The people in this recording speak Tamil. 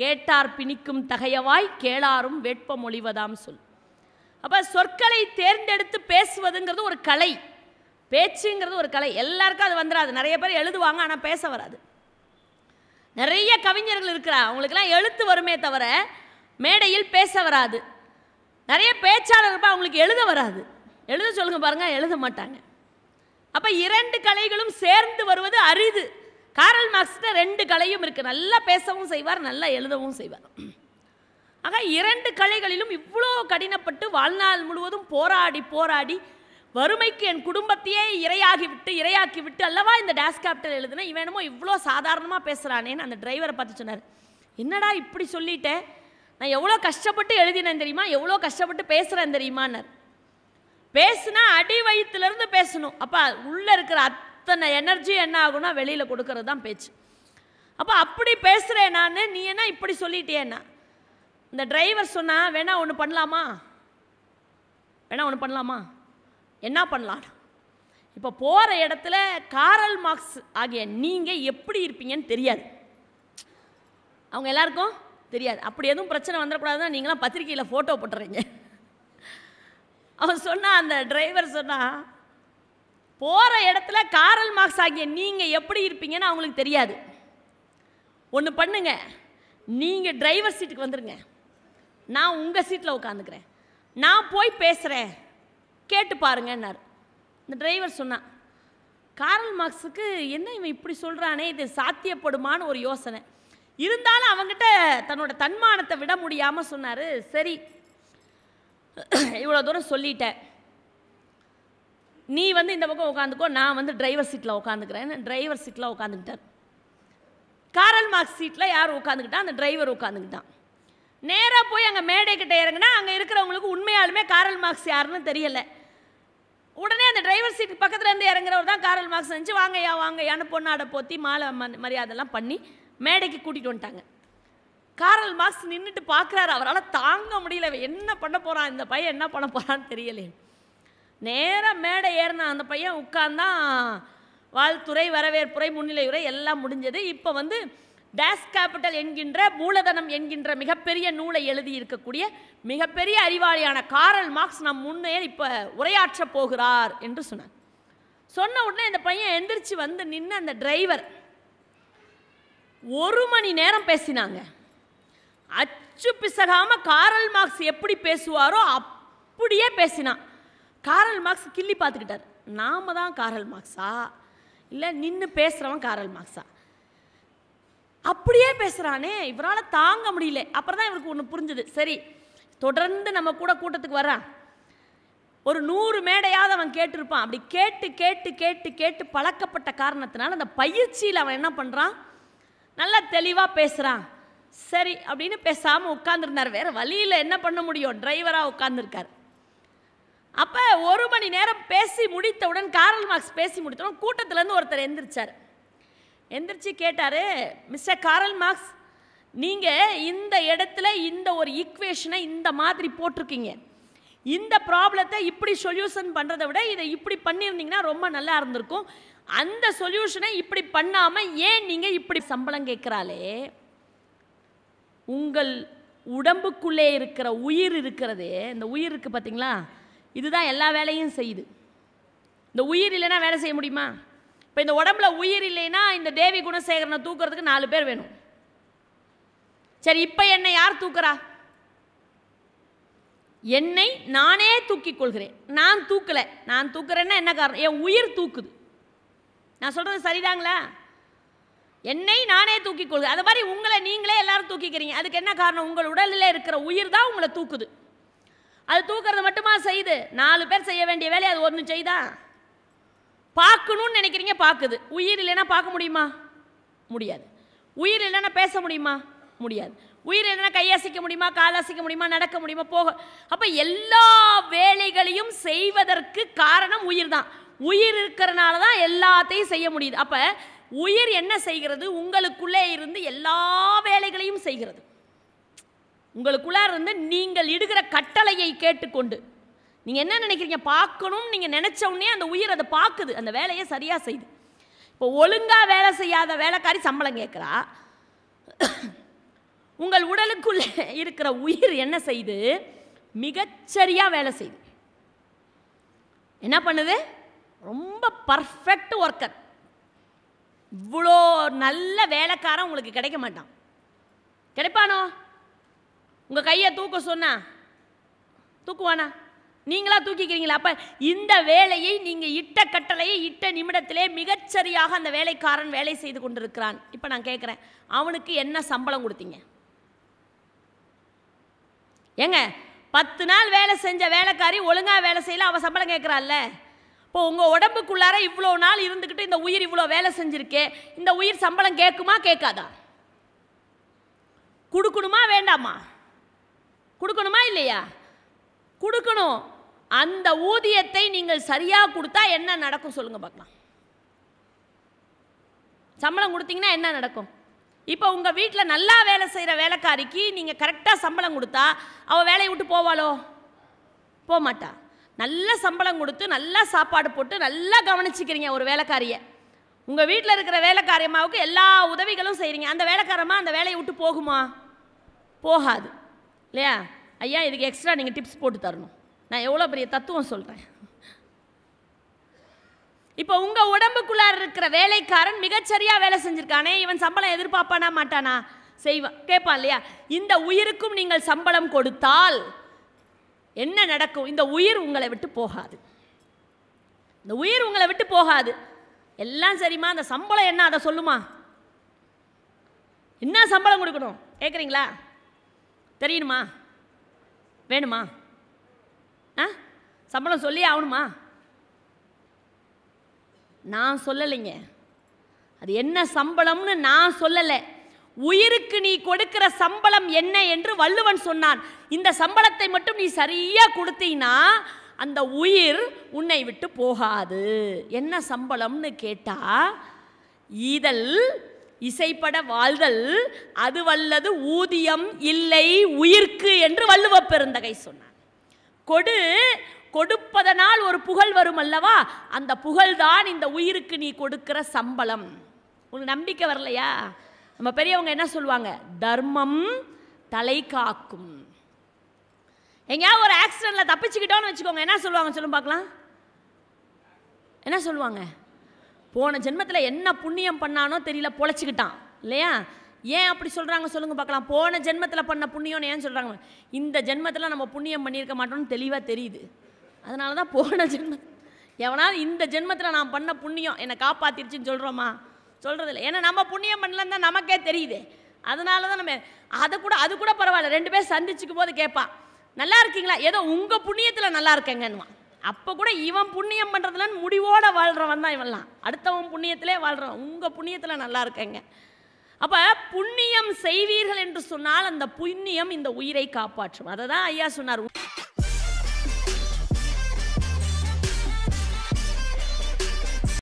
கேட்டார் பிணிக்கும் தகையவாய் கேளாரும் வேட்பமொழிவதாம் சொல் அப்போ சொற்களை தேர்ந்தெடுத்து பேசுவதுங்கிறது ஒரு கலை பேச்சுங்கிறது ஒரு கலை எல்லாருக்கும் அது வந்துடாது நிறைய பேர் எழுதுவாங்க ஆனால் பேச வராது நிறைய கவிஞர்கள் இருக்கிறா அவங்களுக்கெல்லாம் எழுத்து வருமே தவிர மேடையில் பேச வராது நிறைய பேச்சாளர் இருப்பா அவங்களுக்கு எழுத வராது எழுத சொல்லுங்க பாருங்கள் எழுத மாட்டாங்க அப்போ இரண்டு கலைகளும் சேர்ந்து வருவது அரிது காரல் மார்க்ஸ்கிட்ட ரெண்டு கலையும் இருக்குது நல்லா பேசவும் செய்வார் நல்லா எழுதவும் செய்வார் ஆக இரண்டு கலைகளிலும் இவ்வளோ கடினப்பட்டு வாழ்நாள் முழுவதும் போராடி போராடி வறுமைக்கு என் குடும்பத்தையே இரையாகி விட்டு இரையாக்கி விட்டு அல்லவா இந்த டேஸ் கேப்டர் எழுதுனேன் இவனுமோ இவ்வளோ சாதாரணமாக பேசுகிறானேன்னு அந்த டிரைவரை பார்த்து சொன்னார் என்னடா இப்படி சொல்லிட்டேன் நான் எவ்வளோ கஷ்டப்பட்டு எழுதினேன் தெரியுமா எவ்வளோ கஷ்டப்பட்டு பேசுகிறேன் தெரியுமான்னார் பேசுனா அடி வயிற்றுலேருந்து பேசணும் அப்போ உள்ளே இருக்கிற அத் அத்தனை எனர்ஜி என்ன ஆகுனா வெளியில் கொடுக்கறது தான் பேச்சு அப்போ அப்படி பேசுகிறேன் நான் நீ என்ன இப்படி சொல்லிட்டேன்னா இந்த டிரைவர் சொன்னால் வேணா ஒன்று பண்ணலாமா வேணா ஒன்று பண்ணலாமா என்ன பண்ணலாம் இப்போ போகிற இடத்துல காரல் மார்க்ஸ் ஆகிய நீங்கள் எப்படி இருப்பீங்கன்னு தெரியாது அவங்க எல்லாருக்கும் தெரியாது அப்படி எதுவும் பிரச்சனை வந்துடக்கூடாதுன்னா நீங்களாம் பத்திரிக்கையில் ஃபோட்டோ போட்டுறீங்க அவன் சொன்னால் அந்த டிரைவர் சொன்னால் போகிற இடத்துல காரல் மார்க்ஸ் ஆகிய நீங்கள் எப்படி இருப்பீங்கன்னு அவங்களுக்கு தெரியாது ஒன்று பண்ணுங்க நீங்கள் டிரைவர் சீட்டுக்கு வந்துடுங்க நான் உங்கள் சீட்டில் உட்காந்துக்கிறேன் நான் போய் பேசுகிறேன் கேட்டு பாருங்கன்னார் இந்த டிரைவர் சொன்னான் காரல் மார்க்ஸுக்கு என்ன இவன் இப்படி சொல்கிறானே இது சாத்தியப்படுமான்னு ஒரு யோசனை இருந்தாலும் அவங்ககிட்ட தன்னோட தன்மானத்தை விட முடியாமல் சொன்னார் சரி இவ்வளோ தூரம் சொல்லிட்டேன் நீ வந்து இந்த பக்கம் உட்காந்துக்கோ நான் வந்து டிரைவர் சீட்டில் உட்காந்துக்கிறேன் டிரைவர் சீட்டில் உட்காந்துக்கிட்டார் காரல் மார்க் சீட்டில் யார் உட்காந்துக்கிட்டா அந்த டிரைவர் உட்காந்துக்கிட்டான் நேராக போய் அங்கே மேடை கிட்ட இறங்கினா அங்கே இருக்கிறவங்களுக்கு உண்மையாலுமே காரல் மார்க்ஸ் யாருன்னு தெரியலை உடனே அந்த டிரைவர் சீட் பக்கத்தில் இருந்து இறங்குறவர் தான் காரல் மார்க்ஸ் இருந்துச்சு வாங்க வாங்கய்யான்னு பொண்ணாடை போற்றி மாலை மரியாதைலாம் பண்ணி மேடைக்கு கூட்டிகிட்டு வந்துட்டாங்க காரல் மார்க்ஸ் நின்றுட்டு பார்க்குறாரு அவரால் தாங்க முடியல என்ன பண்ண போகிறான் இந்த பையன் என்ன பண்ண போகிறான்னு தெரியலையே நேராக மேடை ஏறினான் அந்த பையன் உட்கார்ந்தான் வாழ்த்துறை வரவேற்புரை முன்னிலையுரை எல்லாம் முடிஞ்சது இப்போ வந்து டேஸ் கேபிட்டல் என்கின்ற மூலதனம் என்கின்ற மிகப்பெரிய நூலை எழுதி இருக்கக்கூடிய மிகப்பெரிய அறிவாளியான காரல் மார்க்ஸ் நம் முன்னே இப்போ உரையாற்றப் போகிறார் என்று சொன்னார் சொன்ன உடனே இந்த பையன் எந்திரிச்சு வந்து நின்று அந்த டிரைவர் ஒரு மணி நேரம் பேசினாங்க அச்சு பிசகாமல் காரல் மார்க்ஸ் எப்படி பேசுவாரோ அப்படியே பேசினான் காரல் மார்க்ஸ் கிள்ளி பார்த்துக்கிட்டார் நாம தான் காரல் மார்க்ஸா இல்லை நின்று பேசுகிறவன் காரல் மார்க்ஸா அப்படியே பேசுகிறானே இவரால் தாங்க முடியல அப்புறம் தான் இவருக்கு ஒன்று புரிஞ்சுது சரி தொடர்ந்து நம்ம கூட கூட்டத்துக்கு வரான் ஒரு நூறு மேடையாவது அவன் கேட்டிருப்பான் அப்படி கேட்டு கேட்டு கேட்டு கேட்டு பழக்கப்பட்ட காரணத்தினால அந்த பயிற்சியில் அவன் என்ன பண்ணுறான் நல்லா தெளிவாக பேசுகிறான் சரி அப்படின்னு பேசாமல் உட்காந்துருந்தார் வேறு வழியில் என்ன பண்ண முடியும் டிரைவராக உட்காந்துருக்கார் அப்போ ஒரு மணி நேரம் பேசி முடித்தவுடன் காரல் மார்க்ஸ் பேசி முடித்தவுடன் கூட்டத்திலேருந்து ஒருத்தர் எந்திரிச்சார் எந்திரிச்சு கேட்டார் மிஸ்டர் காரல் மார்க்ஸ் நீங்கள் இந்த இடத்துல இந்த ஒரு ஈக்குவேஷனை இந்த மாதிரி போட்டிருக்கீங்க இந்த ப்ராப்ளத்தை இப்படி சொல்யூஷன் பண்ணுறதை விட இதை இப்படி பண்ணியிருந்தீங்கன்னா ரொம்ப நல்லா இருந்திருக்கும் அந்த சொல்யூஷனை இப்படி பண்ணாமல் ஏன் நீங்கள் இப்படி சம்பளம் கேட்குறாளே உங்கள் உடம்புக்குள்ளே இருக்கிற உயிர் இருக்கிறது இந்த உயிர் இருக்குது பார்த்தீங்களா இதுதான் எல்லா வேலையும் செய்யுது இந்த உயிர் இல்லைன்னா வேலை செய்ய முடியுமா இப்போ இந்த உடம்புல உயிர் இல்லைன்னா இந்த தேவி குணசேகரனை தூக்குறதுக்கு நாலு பேர் வேணும் சரி இப்போ என்னை யார் தூக்குறா என்னை நானே தூக்கிக் கொள்கிறேன் நான் தூக்கலை நான் தூக்குறேன்னா என்ன காரணம் என் உயிர் தூக்குது நான் சொல்கிறது சரிதாங்களா என்னை நானே தூக்கிக் கொள்கிறேன் அது மாதிரி உங்களை நீங்களே எல்லாரும் தூக்கிக்கிறீங்க அதுக்கு என்ன காரணம் உங்கள் உடலில் இருக்கிற உயிர் தான் உங்களை தூக்குது அது தூக்கிறது மட்டுமா செய்து நாலு பேர் செய்ய வேண்டிய வேலையை அது ஒன்று செய்தா பார்க்கணும்னு நினைக்கிறீங்க பார்க்குது உயிர் இல்லைன்னா பார்க்க முடியுமா முடியாது உயிர் இல்லைன்னா பேச முடியுமா முடியாது உயிர் இல்லைன்னா கையசிக்க முடியுமா காலாசிக்க முடியுமா நடக்க முடியுமா போக அப்போ எல்லா வேலைகளையும் செய்வதற்கு காரணம் உயிர் தான் உயிர் இருக்கிறனால தான் எல்லாத்தையும் செய்ய முடியுது அப்போ உயிர் என்ன செய்கிறது உங்களுக்குள்ளே இருந்து எல்லா வேலைகளையும் செய்கிறது உங்களுக்குள்ளார் இருந்து நீங்கள் இடுகிற கட்டளையை கேட்டுக்கொண்டு நீங்கள் என்ன நினைக்கிறீங்க பார்க்கணும்னு நீங்கள் நினச்ச உடனே அந்த உயிர் அதை பார்க்குது அந்த வேலையை சரியாக செய்யுது இப்போ ஒழுங்காக வேலை செய்யாத வேலைக்காரி சம்பளம் கேட்குறா உங்கள் உடலுக்குள்ளே இருக்கிற உயிர் என்ன செய்யுது மிகச்சரியாக வேலை செய்யுது என்ன பண்ணுது ரொம்ப பர்ஃபெக்ட் ஒர்க்கர் இவ்வளோ நல்ல வேலைக்காரன் உங்களுக்கு கிடைக்க மாட்டான் கிடைப்பானோ உங்கள் கையை தூக்க சொன்னா தூக்குவானா நீங்களா தூக்கிக்கிறீங்களா அப்போ இந்த வேலையை நீங்கள் இட்ட கட்டளையை இட்ட நிமிடத்திலே மிகச்சரியாக அந்த வேலைக்காரன் வேலை செய்து கொண்டிருக்கிறான் இப்போ நான் கேட்குறேன் அவனுக்கு என்ன சம்பளம் கொடுத்தீங்க ஏங்க பத்து நாள் வேலை செஞ்ச வேலைக்காரி ஒழுங்காக வேலை செய்யல அவன் சம்பளம் கேட்குறாள்ல இப்போ உங்கள் உடம்புக்குள்ளார இவ்வளோ நாள் இருந்துக்கிட்டு இந்த உயிர் இவ்வளோ வேலை செஞ்சுருக்கே இந்த உயிர் சம்பளம் கேட்குமா கேட்காதா கொடுக்கணுமா வேண்டாமா கொடுக்கணுமா இல்லையா கொடுக்கணும் அந்த ஊதியத்தை நீங்கள் சரியாக கொடுத்தா என்ன நடக்கும் சொல்லுங்கள் பார்க்கலாம் சம்பளம் கொடுத்தீங்கன்னா என்ன நடக்கும் இப்போ உங்கள் வீட்டில் நல்லா வேலை செய்கிற வேலைக்காரிக்கு நீங்கள் கரெக்டாக சம்பளம் கொடுத்தா அவள் வேலையை விட்டு போவாளோ போக மாட்டா நல்ல சம்பளம் கொடுத்து நல்லா சாப்பாடு போட்டு நல்லா கவனிச்சிக்கிறீங்க ஒரு வேலைக்காரியை உங்கள் வீட்டில் இருக்கிற வேலைக்காரியம்மாவுக்கு எல்லா உதவிகளும் செய்கிறீங்க அந்த வேலைக்காரம்மா அந்த வேலையை விட்டு போகுமா போகாது இல்லையா ஐயா இதுக்கு எக்ஸ்ட்ரா நீங்கள் டிப்ஸ் போட்டு தரணும் நான் எவ்வளோ பெரிய தத்துவம் சொல்கிறேன் இப்போ உங்கள் உடம்புக்குள்ளார இருக்கிற வேலைக்காரன் மிகச்சரியாக வேலை செஞ்சுருக்கானே இவன் சம்பளம் எதிர்பார்ப்பானா மாட்டானா செய்வான் கேட்பான் இல்லையா இந்த உயிருக்கும் நீங்கள் சம்பளம் கொடுத்தால் என்ன நடக்கும் இந்த உயிர் உங்களை விட்டு போகாது இந்த உயிர் உங்களை விட்டு போகாது எல்லாம் சரிம்மா அந்த சம்பளம் என்ன அதை சொல்லுமா என்ன சம்பளம் கொடுக்கணும் கேட்குறீங்களா தெரியணுமா வேணுமா ஆ சம்பளம் சொல்லி ஆகணுமா நான் சொல்லலைங்க அது என்ன சம்பளம்னு நான் சொல்லலை உயிருக்கு நீ கொடுக்கிற சம்பளம் என்ன என்று வள்ளுவன் சொன்னான் இந்த சம்பளத்தை மட்டும் நீ சரியாக கொடுத்தீங்கன்னா அந்த உயிர் உன்னை விட்டு போகாது என்ன சம்பளம்னு கேட்டால் இதழ் இசைப்பட வாழ்தல் அது வல்லது ஊதியம் இல்லை உயிர்க்கு என்று வள்ளுவ பெருந்தகை சொன்னார் கொடு கொடுப்பதனால் ஒரு புகழ் வரும் அல்லவா அந்த புகழ்தான் இந்த உயிருக்கு நீ கொடுக்கிற சம்பளம் உனக்கு நம்பிக்கை வரலையா நம்ம பெரியவங்க என்ன சொல்லுவாங்க தர்மம் தலை காக்கும் எங்கேயாவது ஒரு ஆக்சிடெண்ட்டில் தப்பிச்சுக்கிட்டோன்னு வச்சுக்கோங்க என்ன சொல்லுவாங்க சொல்லும் பார்க்கலாம் என்ன சொல்லுவாங்க போன ஜென்மத்தில் என்ன புண்ணியம் பண்ணானோ தெரியல பொழைச்சிக்கிட்டான் இல்லையா ஏன் அப்படி சொல்கிறாங்க சொல்லுங்கள் பார்க்கலாம் போன ஜென்மத்தில் பண்ண புண்ணியம்னு ஏன் சொல்கிறாங்க இந்த ஜென்மத்தில் நம்ம புண்ணியம் பண்ணியிருக்க மாட்டோம்னு தெளிவாக தெரியுது அதனால தான் போன ஜென்ம எவனால் இந்த ஜென்மத்தில் நான் பண்ண புண்ணியம் என்னை காப்பாற்றிடுச்சின்னு சொல்கிறோமா சொல்கிறதில்ல ஏன்னா நம்ம புண்ணியம் பண்ணலன்னு தான் நமக்கே தெரியுது அதனால தான் நம்ம அதை கூட அது கூட பரவாயில்ல ரெண்டு பேர் சந்திச்சுக்கும் போது கேட்பான் நல்லா இருக்கீங்களா ஏதோ உங்கள் புண்ணியத்தில் நல்லா இருக்கேங்கன்னுவான் அப்போ கூட இவன் புண்ணியம் பண்ணுறதுலன்னு முடிவோடு வாழ்கிறவன் தான் இவன்லாம் அடுத்தவன் புண்ணியத்திலே வாழ்கிறவன் உங்கள் புண்ணியத்தில் நல்லா இருக்கேங்க அப்போ புண்ணியம் செய்வீர்கள் என்று சொன்னால் அந்த புண்ணியம் இந்த உயிரை காப்பாற்றும் அதை தான் ஐயா சொன்னார்